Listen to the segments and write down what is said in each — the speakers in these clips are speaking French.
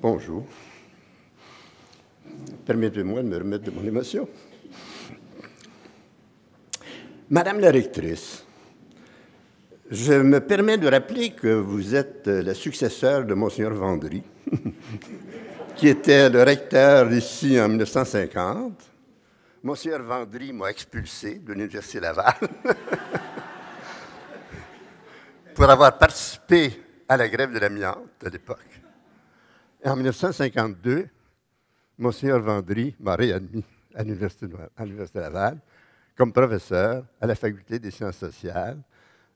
Bonjour. Permettez-moi de me remettre de mon émotion. Madame la rectrice, je me permets de rappeler que vous êtes la successeur de Monsieur Vendry, qui était le recteur ici en 1950. Monsieur Vendry m'a expulsé de l'Université Laval pour avoir participé à la grève de l'amiante à l'époque en 1952, Monsieur Vendry m'a réadmis à l'Université de Laval comme professeur à la Faculté des sciences sociales.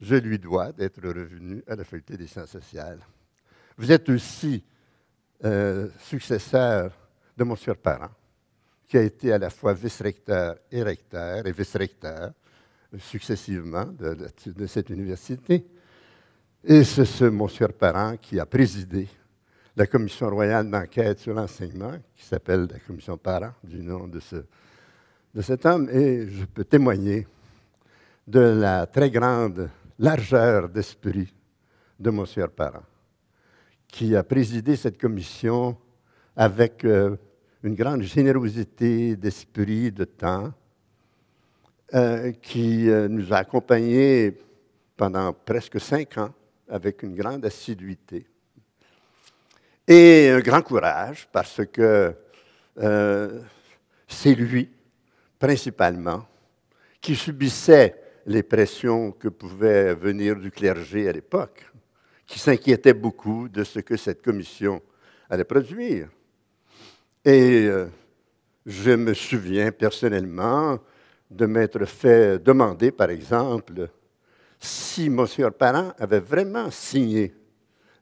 Je lui dois d'être revenu à la Faculté des sciences sociales. Vous êtes aussi euh, successeur de Monsieur Parent, qui a été à la fois vice-recteur et recteur et vice-recteur successivement de, cette université. Et c'est ce monsieur Parent qui a présidé la commission royale d'enquête sur l'enseignement, qui s'appelle la commission parent, du nom de, cet homme, et je peux témoigner de la très grande largeur d'esprit de M. Parent, qui a présidé cette commission avec euh, une grande générosité d'esprit, de temps, euh, qui euh, nous a accompagnés pendant presque cinq ans avec une grande assiduité. Et un grand courage, parce que euh, c'est lui, principalement, qui subissait les pressions que pouvait venir du clergé à l'époque, qui s'inquiétait beaucoup de ce que cette commission allait produire. Et euh, je me souviens personnellement de m'être fait demander, par exemple, si M. Parent avait vraiment signé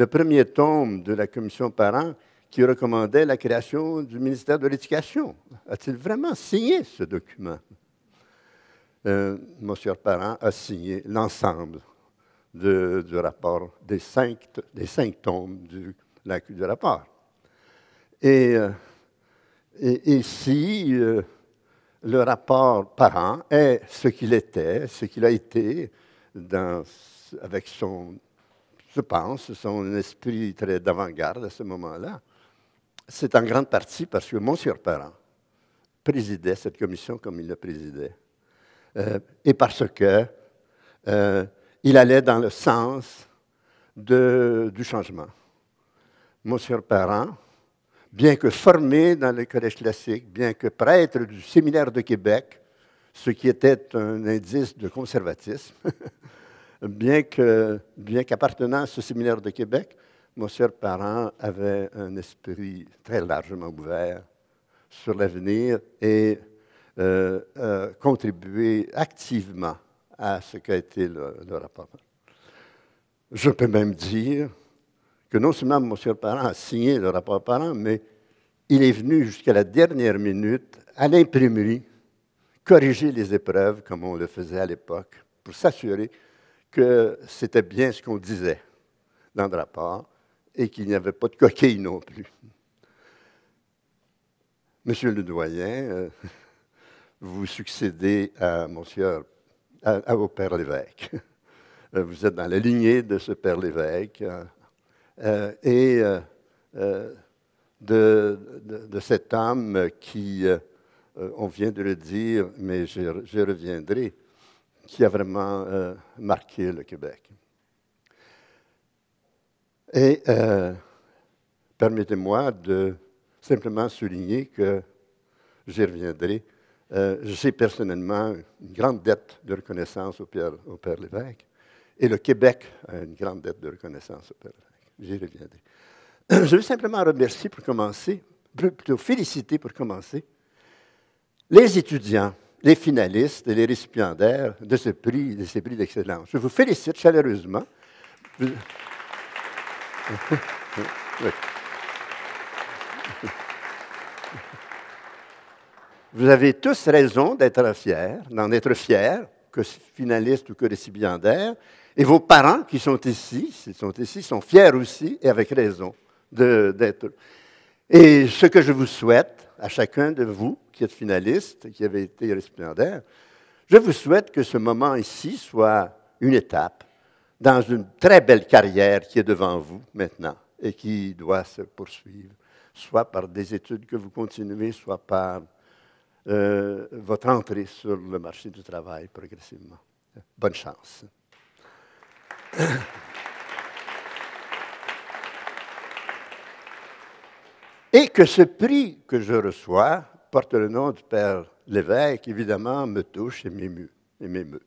le premier tome de la commission parent qui recommandait la création du ministère de l'Éducation. A-t-il vraiment signé ce document? Euh, monsieur Parent a signé l'ensemble du rapport, des cinq, des cinq tomes du, rapport. Et, ici, euh, euh, le rapport parent est ce qu'il était, ce qu'il a été avec son je pense, son esprit très d'avant-garde à ce moment-là, c'est en grande partie parce que Monsieur Parent présidait cette commission comme il le présidait. Euh, et parce que euh, il allait dans le sens du changement. Monsieur Parent, bien que formé dans le collège classique, bien que prêtre du séminaire de Québec, ce qui était un indice de conservatisme, bien qu'appartenant bien à ce séminaire de Québec, M. parent avait un esprit très largement ouvert sur l'avenir et euh, euh, contribué activement à ce qu'a été le, rapport. Je peux même dire que non seulement M. parent a signé le rapport parent, mais il est venu jusqu'à la dernière minute à l'imprimerie corriger les épreuves comme on le faisait à l'époque pour s'assurer que c'était bien ce qu'on disait dans le rapport et qu'il n'y avait pas de coquille non plus. Monsieur le doyen, euh, vous succédez à monsieur, à, à au père l'évêque. Euh, vous êtes dans la lignée de ce père l'évêque euh, et de, cet de, âme qui, on vient de le dire, mais je reviendrai, qui a vraiment euh, marqué le Québec. Et euh, permettez-moi de simplement souligner que, j'y reviendrai, euh, j'ai personnellement une grande dette de reconnaissance au Père, au Père Lévesque, et le Québec a une grande dette de reconnaissance au Père Lévesque. J'y reviendrai. Je veux simplement remercier pour commencer, plutôt féliciter pour commencer, les étudiants les finalistes et les récipiendaires de ce prix, de ces prix d'excellence. Je vous félicite chaleureusement. Vous avez tous raison d'être fiers, d'en être fiers, que finalistes ou que récipiendaires. Et vos parents qui sont ici, s'ils sont ici, sont fiers aussi, et avec raison, d'être. Et ce que je vous souhaite, à chacun de vous qui êtes finaliste, qui avez été récipiendaires, Je vous souhaite que ce moment ici soit une étape dans une très belle carrière qui est devant vous maintenant et qui doit se poursuivre, soit par des études que vous continuez, soit par euh, votre entrée sur le marché du travail progressivement. Bonne chance. et que ce prix que je reçois porte le nom du Père l'évêque, évidemment, me touche et m'émeut.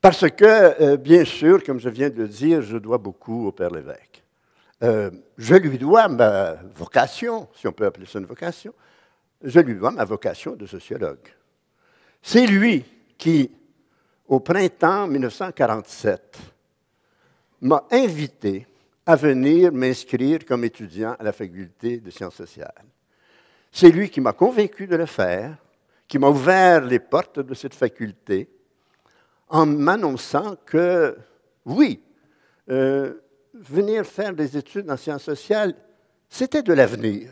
Parce que, euh, bien sûr, comme je viens de le dire, je dois beaucoup au Père l'évêque. Euh, je lui dois ma vocation, si on peut appeler ça une vocation, je lui dois ma vocation de sociologue. C'est lui qui, au printemps 1947, m'a invité à venir m'inscrire comme étudiant à la faculté de sciences sociales. C'est lui qui m'a convaincu de le faire, qui m'a ouvert les portes de cette faculté en m'annonçant que, oui, euh, venir faire des études en sciences sociales, c'était de l'avenir.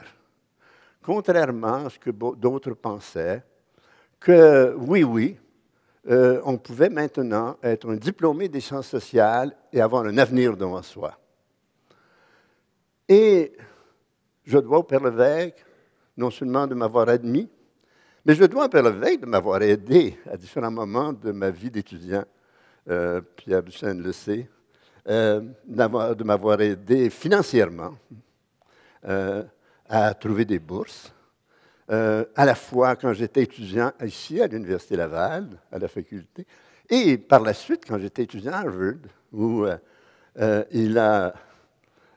Contrairement à ce que d'autres pensaient, que oui, oui, euh, on pouvait maintenant être un diplômé des sciences sociales et avoir un avenir devant soi. Et je dois au Père Lévesque, non seulement de m'avoir admis, mais je dois au Père Lévesque de m'avoir aidé à différents moments de ma vie d'étudiant. Euh, Pierre Duchesne le sait, euh, de m'avoir aidé financièrement euh, à trouver des bourses. à la fois quand j'étais étudiant ici à l'Université Laval, à la faculté, et par la suite quand j'étais étudiant à Harvard, où il a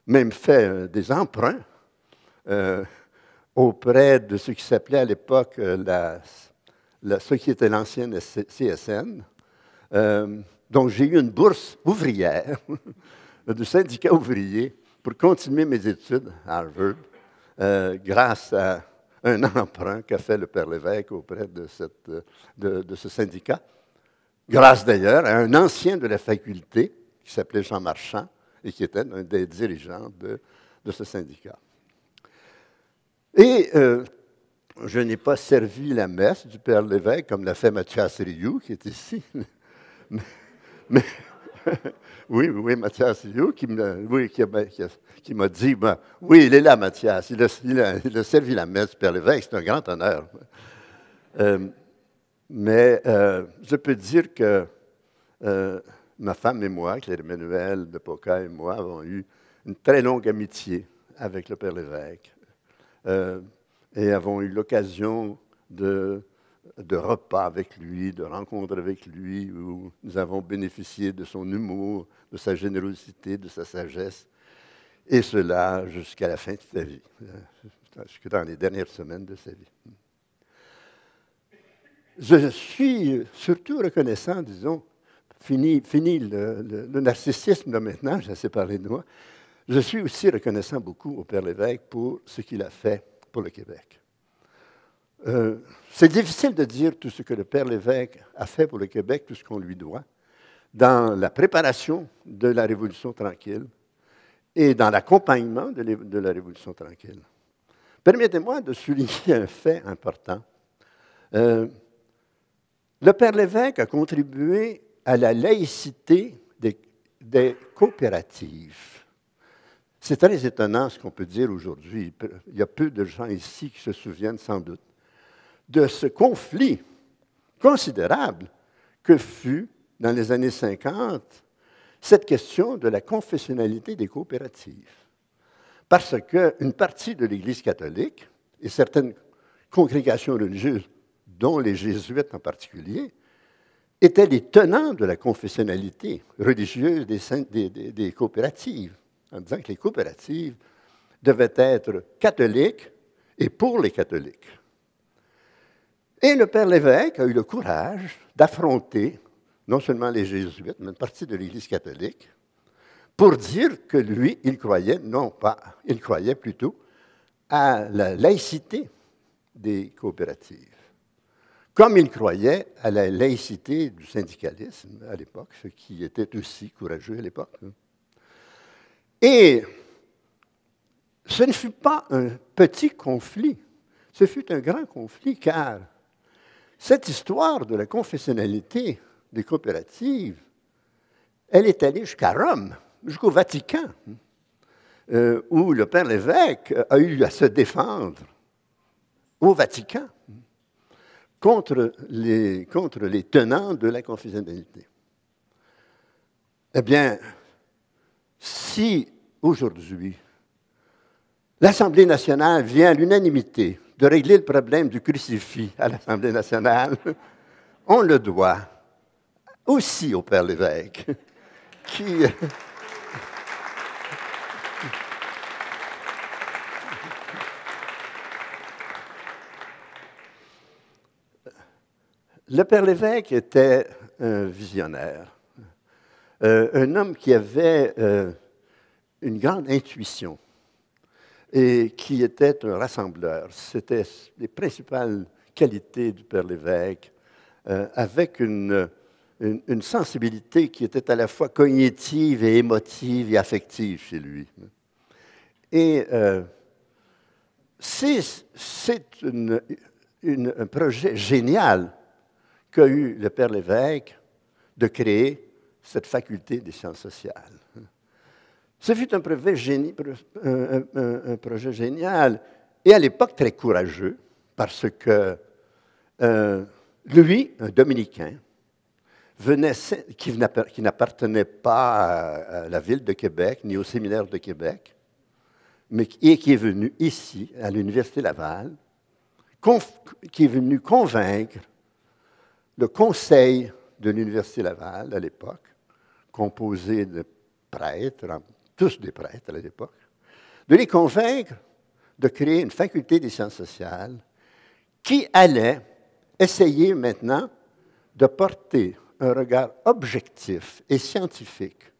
même fait euh, des emprunts euh, auprès de ce qui s'appelait à l'époque ce qui était l'ancienne CSN. Euh, donc, j'ai eu une bourse ouvrière du syndicat ouvrier pour continuer mes études à Harvard grâce à un emprunt qu'a fait le Père Lévesque auprès de ce syndicat. Grâce d'ailleurs à un ancien de la faculté qui s'appelait Jean Marchand, et qui était un des dirigeants de, ce syndicat. Et euh, je n'ai pas servi la messe du Père Lévesque comme l'a fait Mathias Rioux, qui est ici. mais, oui, oui, Mathias Rioux, qui m'a dit ben, Oui, il est là, Mathias. Il a, servi la messe, du Père Lévesque. C'est un grand honneur. Euh, mais euh, je peux dire que ma femme et moi, Claire Emmanuel de Poca et moi, avons eu une très longue amitié avec le Père Lévesque euh, et avons eu l'occasion de, de, repas avec lui, de rencontres avec lui, où nous avons bénéficié de son humour, de sa générosité, de sa sagesse, et cela jusqu'à la fin de sa vie, euh, jusque dans les dernières semaines de sa vie. Je suis surtout reconnaissant, disons, Fini, le, narcissisme de maintenant, j'ai parlé de moi. Je suis aussi reconnaissant beaucoup au Père Lévesque pour ce qu'il a fait pour le Québec. Euh, c'est difficile de dire tout ce que le Père Lévesque a fait pour le Québec, tout ce qu'on lui doit, dans la préparation de la Révolution tranquille et dans l'accompagnement de, la Révolution tranquille. Permettez-moi de souligner un fait important. Euh, le Père Lévesque a contribué à la laïcité des, des coopératives. C'est très étonnant ce qu'on peut dire aujourd'hui. Il y a peu de gens ici qui se souviennent sans doute de ce conflit considérable que fut dans les années 50 cette question de la confessionnalité des coopératives. Parce qu'une partie de l'Église catholique et certaines congrégations religieuses, dont les jésuites en particulier, étaient les tenants de la confessionnalité religieuse des, coopératives, en disant que les coopératives devaient être catholiques et pour les catholiques. Et le père l'évêque a eu le courage d'affronter non seulement les jésuites, mais une partie de l'Église catholique, pour dire que lui, il croyait, non pas, il croyait plutôt à la laïcité des coopératives comme il croyait à la laïcité du syndicalisme à l'époque, ce qui était aussi courageux à l'époque. Hein. Et ce ne fut pas un petit conflit, ce fut un grand conflit, car cette histoire de la confessionnalité des coopératives, elle est allée jusqu'à Rome, jusqu'au Vatican, hein, euh, où le père l'évêque a eu à se défendre au Vatican hein contre les, tenants de la confessionnalité. Eh bien, si aujourd'hui l'Assemblée nationale vient à l'unanimité de régler le problème du crucifix à l'Assemblée nationale, on le doit aussi au Père l'évêque, qui. Le Père Lévesque était un visionnaire, euh, un homme qui avait euh, une grande intuition et qui était un rassembleur. C'était les principales qualités du Père Lévesque, euh, avec une, sensibilité qui était à la fois cognitive et émotive et affective chez lui. Et c'est un projet génial qu'a eu le Père l'évêque de créer cette faculté des sciences sociales. Ce fut un projet, génial et à l'époque très courageux parce que euh, lui, un dominicain, qui n'appartenait pas à la ville de Québec ni au séminaire de Québec, mais qui est venu ici, à l'Université Laval, qui est venu convaincre le conseil de l'Université Laval à l'époque, composé de prêtres, tous des prêtres à l'époque, de les convaincre de créer une faculté des sciences sociales qui allait essayer maintenant de porter un regard objectif et scientifique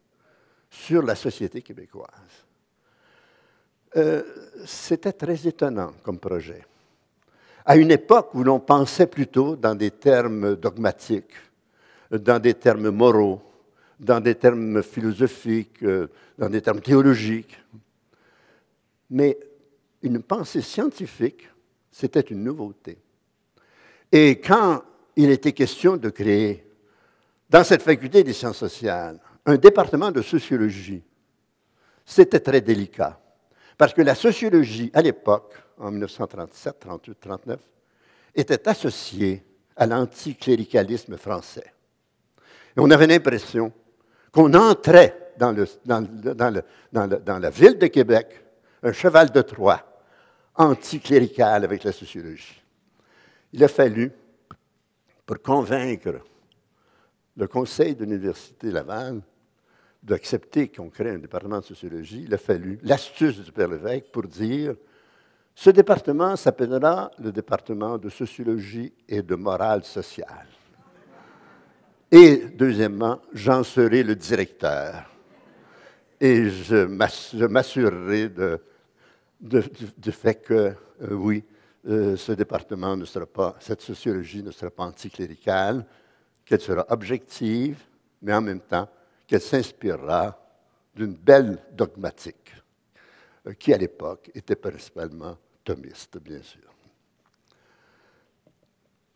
sur la société québécoise. Euh, c'était très étonnant comme projet à une époque où l'on pensait plutôt dans des termes dogmatiques, dans des termes moraux, dans des termes philosophiques, euh, dans des termes théologiques. Mais une pensée scientifique, c'était une nouveauté. Et quand il était question de créer, dans cette faculté des sciences sociales, un département de sociologie, c'était très délicat. Parce que la sociologie, à l'époque, en 1937, 38, 39, était associée à l'anticléricalisme français. Et on avait l'impression qu'on entrait dans, dans la ville de Québec un cheval de Troie anticlérical avec la sociologie. Il a fallu, pour convaincre le conseil de l'Université Laval, d'accepter qu'on crée un département de sociologie, il a fallu l'astuce du Père Lévesque pour dire ce département s'appellera le département de sociologie et de morale sociale. Et deuxièmement, j'en serai le directeur. Et je m'assurerai de, du, fait que, euh, oui, euh, ce département ne sera pas, cette sociologie ne sera pas anticléricale, qu'elle sera objective, mais en même temps qu'elle s'inspirera d'une belle dogmatique, euh, qui à l'époque était principalement thomiste, bien sûr.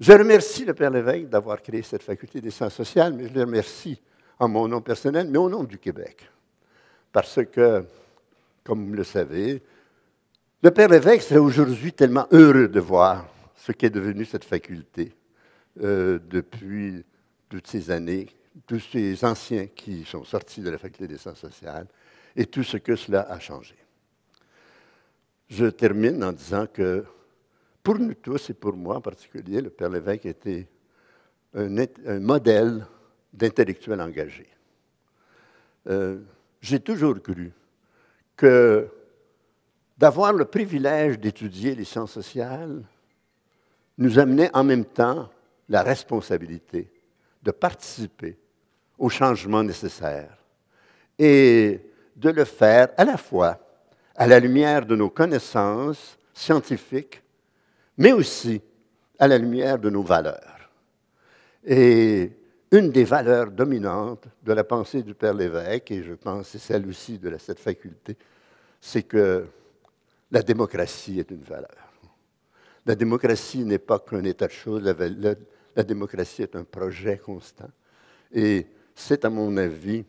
Je remercie le Père Lévesque d'avoir créé cette faculté des sciences sociales, mais je le remercie en mon nom personnel, mais au nom du Québec. Parce que, comme vous le savez, le Père Lévesque serait aujourd'hui tellement heureux de voir ce qu'est devenue cette faculté euh, depuis toutes ces années tous ces anciens qui sont sortis de la faculté des sciences sociales et tout ce que cela a changé. Je termine en disant que pour nous tous et pour moi en particulier, le Père Lévesque était un, modèle d'intellectuel engagé. Euh, j'ai toujours cru que d'avoir le privilège d'étudier les sciences sociales nous amenait en même temps la responsabilité de participer au changement nécessaire et de le faire à la fois à la lumière de nos connaissances scientifiques, mais aussi à la lumière de nos valeurs. Et une des valeurs dominantes de la pensée du Père l'évêque et je pense c'est celle aussi de cette faculté, c'est que la démocratie est une valeur. La démocratie n'est pas qu'un état de choses, la, la démocratie est un projet constant. Et c'est, à mon avis,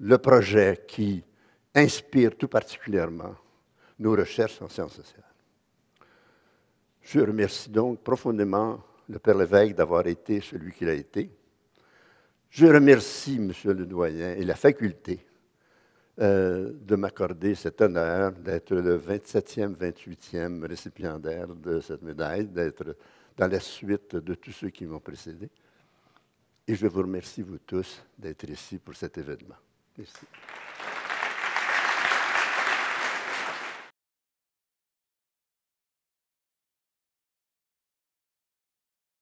le projet qui inspire tout particulièrement nos recherches en sciences sociales. Je remercie donc profondément le Père Lévesque d'avoir été celui qu'il a été. Je remercie M. le doyen et la faculté euh, de m'accorder cet honneur d'être le 27e, 28e récipiendaire de cette médaille, d'être dans la suite de tous ceux qui m'ont précédé. Et je vous remercie, vous tous, d'être ici pour cet événement.